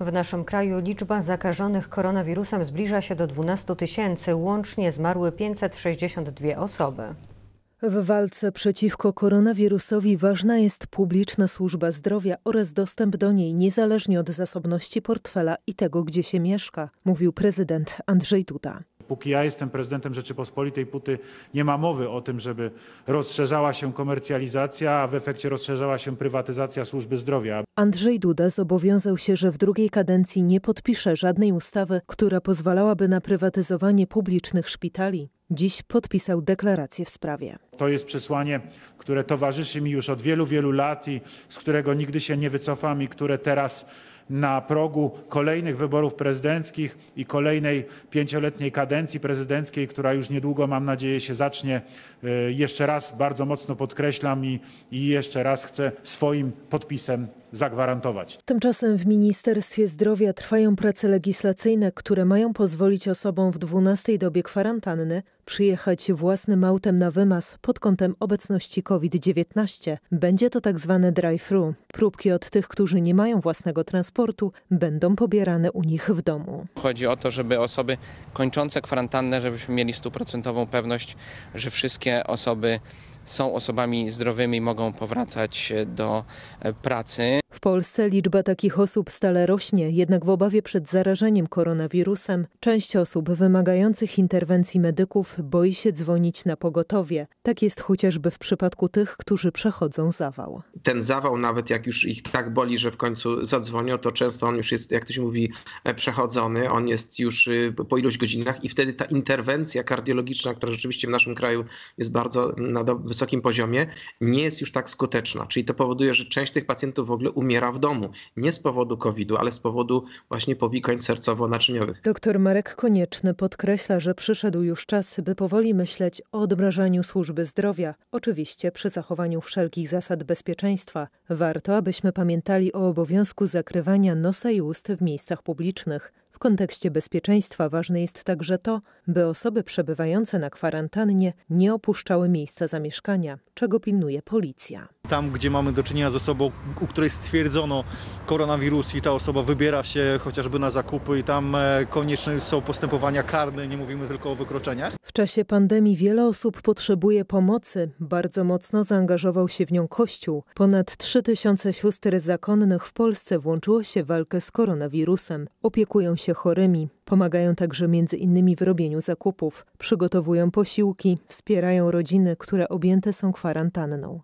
W naszym kraju liczba zakażonych koronawirusem zbliża się do 12 tysięcy. Łącznie zmarły 562 osoby. W walce przeciwko koronawirusowi ważna jest publiczna służba zdrowia oraz dostęp do niej niezależnie od zasobności portfela i tego, gdzie się mieszka, mówił prezydent Andrzej Duda. Póki ja jestem prezydentem Rzeczypospolitej, puty, nie ma mowy o tym, żeby rozszerzała się komercjalizacja, a w efekcie rozszerzała się prywatyzacja służby zdrowia. Andrzej Duda zobowiązał się, że w drugiej kadencji nie podpisze żadnej ustawy, która pozwalałaby na prywatyzowanie publicznych szpitali. Dziś podpisał deklarację w sprawie. To jest przesłanie, które towarzyszy mi już od wielu, wielu lat i z którego nigdy się nie wycofam i które teraz na progu kolejnych wyborów prezydenckich i kolejnej pięcioletniej kadencji prezydenckiej, która już niedługo, mam nadzieję, się zacznie. E, jeszcze raz bardzo mocno podkreślam i, i jeszcze raz chcę swoim podpisem zagwarantować. Tymczasem w Ministerstwie Zdrowia trwają prace legislacyjne, które mają pozwolić osobom w 12 dobie kwarantanny przyjechać własnym autem na wymaz pod kątem obecności COVID-19. Będzie to tak zwane drive-thru. Próbki od tych, którzy nie mają własnego transportu, będą pobierane u nich w domu. Chodzi o to, żeby osoby kończące kwarantannę, żebyśmy mieli stuprocentową pewność, że wszystkie osoby są osobami zdrowymi, mogą powracać e, do e, pracy. W Polsce liczba takich osób stale rośnie, jednak w obawie przed zarażeniem koronawirusem część osób wymagających interwencji medyków boi się dzwonić na pogotowie. Tak jest chociażby w przypadku tych, którzy przechodzą zawał. Ten zawał, nawet jak już ich tak boli, że w końcu zadzwonią, to często on już jest, jak to się mówi, e, przechodzony, on jest już y, po iluś godzinach i wtedy ta interwencja kardiologiczna, która rzeczywiście w naszym kraju jest bardzo na wysokim poziomie, nie jest już tak skuteczna. Czyli to powoduje, że część tych pacjentów w ogóle umiera w domu. Nie z powodu COVID-u, ale z powodu właśnie powikłań sercowo-naczyniowych. Doktor Marek Konieczny podkreśla, że przyszedł już czas, by powoli myśleć o odmrażaniu służby zdrowia. Oczywiście przy zachowaniu wszelkich zasad bezpieczeństwa. Warto, abyśmy pamiętali o obowiązku zakrywania nosa i ust w miejscach publicznych. W kontekście bezpieczeństwa ważne jest także to, by osoby przebywające na kwarantannie nie opuszczały miejsca zamieszkania, czego pilnuje policja tam, gdzie mamy do czynienia z osobą, u której stwierdzono koronawirus i ta osoba wybiera się chociażby na zakupy i tam e, konieczne są postępowania karne, nie mówimy tylko o wykroczeniach. W czasie pandemii wiele osób potrzebuje pomocy. Bardzo mocno zaangażował się w nią Kościół. Ponad 3000 sióstr zakonnych w Polsce włączyło się w walkę z koronawirusem. Opiekują się chorymi. Pomagają także między innymi w robieniu zakupów, przygotowują posiłki, wspierają rodziny, które objęte są kwarantanną.